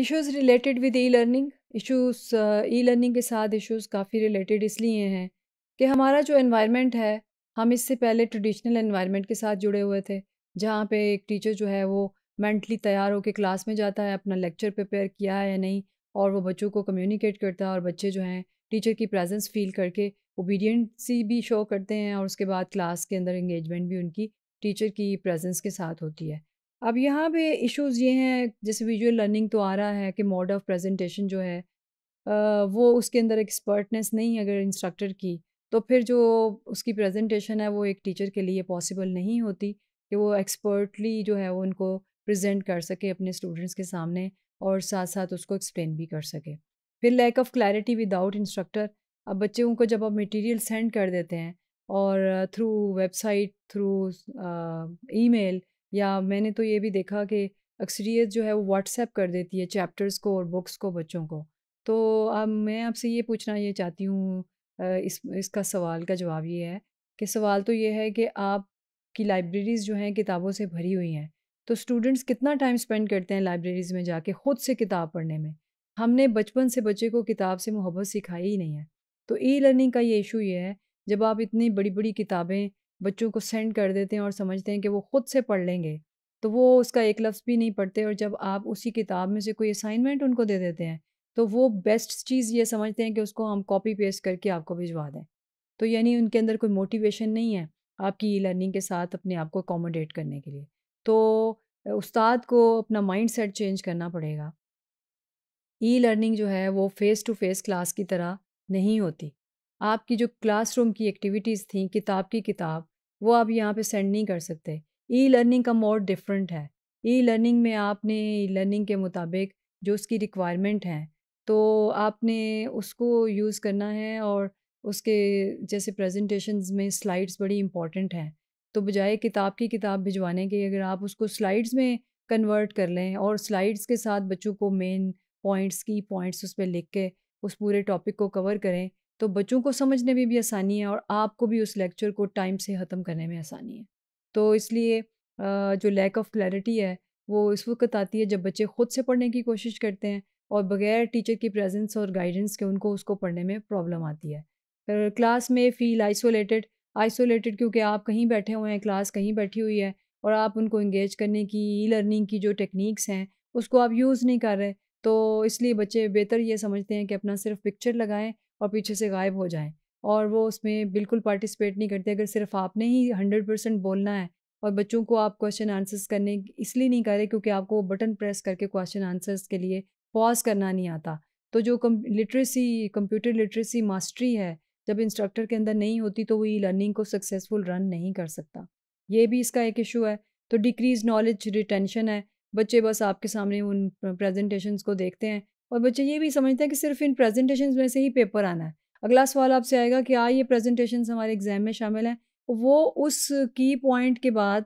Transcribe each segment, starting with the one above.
issues related with e learning issues e learning के साथ issues काफ़ी रिलेटेड इसलिए हैं कि हमारा जो इन्वायरमेंट है हम इससे पहले ट्रेडिशनल इन्वायरमेंट के साथ जुड़े हुए थे जहाँ पे एक टीचर जो है वो मेंटली तैयार होकर क्लास में जाता है अपना लेक्चर प्रिपेयर किया है या नहीं और वो बच्चों को कम्युनिकेट करता है और बच्चे जो हैं टीचर की प्रेजेंस फील करके ओबीडियंसी भी शो करते हैं और उसके बाद क्लास के अंदर इंगेजमेंट भी उनकी टीचर की प्रेजेंस के साथ होती है अब यहाँ पे इश्यूज़ ये हैं जैसे विजुअल लर्निंग तो आ रहा है कि मोड ऑफ प्रेजेंटेशन जो है वो उसके अंदर एक्सपर्टनेस नहीं है अगर इंस्ट्रक्टर की तो फिर जो उसकी प्रेजेंटेशन है वो एक टीचर के लिए पॉसिबल नहीं होती कि वो एक्सपर्टली जो है वो उनको प्रेजेंट कर सके अपने स्टूडेंट्स के सामने और साथ साथ उसको एक्सप्लेन भी कर सके फिर lack of clarity without instructor अब बच्चों को जब आप मटेरियल सेंड कर देते हैं और थ्रू वेबसाइट थ्रू ईमेल या मैंने तो ये भी देखा कि अक्सरियत जो है वो व्हाट्सएप कर देती है चैप्टर्स को और बुक्स को बच्चों को तो अब मैं आपसे ये पूछना ये चाहती हूँ इस इसका सवाल का जवाब ये है कि सवाल तो ये है कि आप की लाइब्रेरीज़ जो हैं किताबों से भरी हुई हैं तो स्टूडेंट्स कितना टाइम स्पेंड करते हैं लाइब्रेरीज़ में जाके ख़ुद से किताब पढ़ने में हमने बचपन से बच्चे को किताब से मोहब्बत सिखाई ही नहीं है तो ई लर्निंग का ये इशू ये है जब आप इतनी बड़ी बड़ी किताबें बच्चों को सेंड कर देते हैं और समझते हैं कि वो ख़ुद से पढ़ लेंगे तो वो उसका एक लफ्ज़ भी नहीं पढ़ते और जब आप उसी किताब में से कोई असाइनमेंट उनको दे देते हैं तो वो बेस्ट चीज़ ये समझते हैं कि उसको हम कॉपी पेस्ट करके आपको भिजवा दें तो यानी उनके अंदर कोई मोटिवेशन नहीं है आपकी ई लर्निंग के साथ अपने आप को अकोमोडेट करने के लिए तो उस्ताद को अपना माइंड सेट चेंज करना पड़ेगा ई लर्निंग जो है वो फ़ेस टू फेस क्लास की तरह नहीं होती आपकी जो क्लासरूम की एक्टिविटीज़ थी किताब की किताब वो आप यहाँ पे सेंड नहीं कर सकते ई लर्निंग का मोड डिफरेंट है ई लर्निंग में आपने ई लर्निंग के मुताबिक जो उसकी रिक्वायरमेंट हैं तो आपने उसको यूज़ करना है और उसके जैसे प्रेजेंटेशन में स्लाइड्स बड़ी इंपॉर्टेंट हैं तो बजाय किताब की किताब भिजवाने के अगर आप उसको स्लाइड्स में कन्वर्ट कर लें और स्लाइड्स के साथ बच्चों को मेन पॉइंट्स की पॉइंट्स उस पर लिख के उस पूरे टॉपिक को कवर करें तो बच्चों को समझने में भी आसानी है और आपको भी उस लेक्चर को टाइम से ख़त्म करने में आसानी है तो इसलिए जो लैक ऑफ क्लैरिटी है वो इस वक्त आती है जब बच्चे ख़ुद से पढ़ने की कोशिश करते हैं और बगैर टीचर की प्रेजेंस और गाइडेंस के उनको उसको पढ़ने में प्रॉब्लम आती है फिर क्लास में फील आइसोलेटेड आइसोलेटेड क्योंकि आप कहीं बैठे हुए हैं क्लास कहीं बैठी हुई है और आप उनको इंगेज करने की ई लर्निंग की जो टेक्निक्स हैं उसको आप यूज़ नहीं कर रहे तो इसलिए बच्चे बेहतर ये समझते हैं कि अपना सिर्फ पिक्चर लगाएं और पीछे से गायब हो जाएं और वो उसमें बिल्कुल पार्टिसिपेट नहीं करते अगर सिर्फ आपने ही हंड्रेड परसेंट बोलना है और बच्चों को आप क्वेश्चन आंसर्स करने इसलिए नहीं कर रहे क्योंकि आपको बटन प्रेस करके क्वेश्चन आंसर्स के लिए पॉज करना नहीं आता तो जो कम लिटरेसी कंप्यूटर लिटरेसी मास्टरी है जब इंस्ट्रक्टर के अंदर नहीं होती तो वो ई लर्निंग को सक्सेसफुल रन नहीं कर सकता ये भी इसका एक इशू है तो डिक्रीज नॉलेज रिटेंशन है बच्चे बस आपके सामने उन प्रेजेंटेशंस को देखते हैं और बच्चे ये भी समझते हैं कि सिर्फ इन प्रेजेंटेशन में से ही पेपर आना है अगला सवाल आपसे आएगा कि आ हाँ, ये प्रेजेंटेशन हमारे एग्ज़ाम में शामिल हैं वो उस की पॉइंट के बाद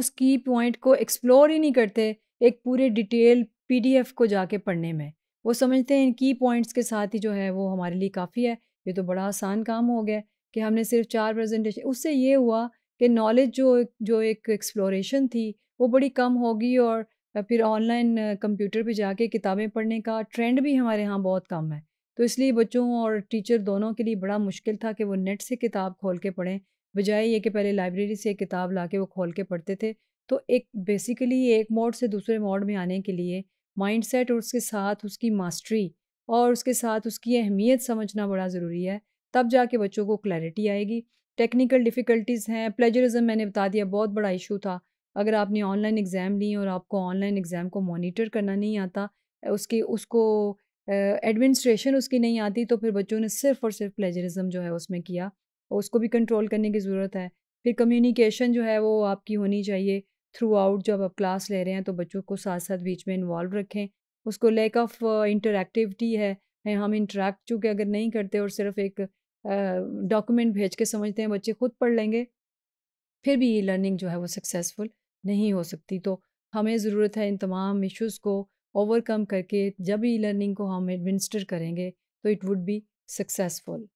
उस की पॉइंट को एक्सप्लोर ही नहीं करते एक पूरे डिटेल पीडीएफ को जाके पढ़ने में वो समझते हैं इन की पॉइंट्स के साथ ही जो है वो हमारे लिए काफ़ी है ये तो बड़ा आसान काम हो गया कि हमने सिर्फ चार प्रेजेंटेशन उससे ये हुआ कि नॉलेज जो जो एक एक्सप्लोरेशन थी वो बड़ी कम होगी और फिर ऑनलाइन कंप्यूटर पे जाके किताबें पढ़ने का ट्रेंड भी हमारे यहाँ बहुत कम है तो इसलिए बच्चों और टीचर दोनों के लिए बड़ा मुश्किल था कि वो नेट से किताब खोल के पढ़ें बजाय ये कि पहले लाइब्रेरी से किताब ला के वो खोल के पढ़ते थे तो एक बेसिकली एक मोड से दूसरे मोड में आने के लिए माइंडसेट और उसके साथ उसकी मास्टरी और उसके साथ उसकी अहमियत समझना बड़ा ज़रूरी है तब जाके बच्चों को क्लैरिटी आएगी टेक्निकल डिफ़िकल्टीज़ हैं प्लेजरिज्म मैंने बता दिया बहुत बड़ा इशू था अगर आपने ऑनलाइन एग्ज़ाम ली और आपको ऑनलाइन एग्ज़ाम को मॉनिटर करना नहीं आता उसकी उसको एडमिनिस्ट्रेशन उसकी नहीं आती तो फिर बच्चों ने सिर्फ और सिर्फ प्लेजरिज्म जो है उसमें किया और उसको भी कंट्रोल करने की ज़रूरत है फिर कम्युनिकेशन जो है वो आपकी होनी चाहिए थ्रू आउट जब आप क्लास ले रहे हैं तो बच्चों को साथ साथ बीच में इन्वॉल्व रखें उसको लैक ऑफ इंटरेक्टिविटी है हम इंटरेक्ट चूँकि अगर नहीं करते और सिर्फ एक डॉक्यूमेंट भेज के समझते हैं बच्चे खुद पढ़ लेंगे फिर भी ये लर्निंग जो है वो सक्सेसफुल नहीं हो सकती तो हमें ज़रूरत है इन तमाम इशूज़ को ओवरकम करके जब ई लर्निंग को हम एडमिनिस्टर करेंगे तो इट वुड बी सक्सेसफुल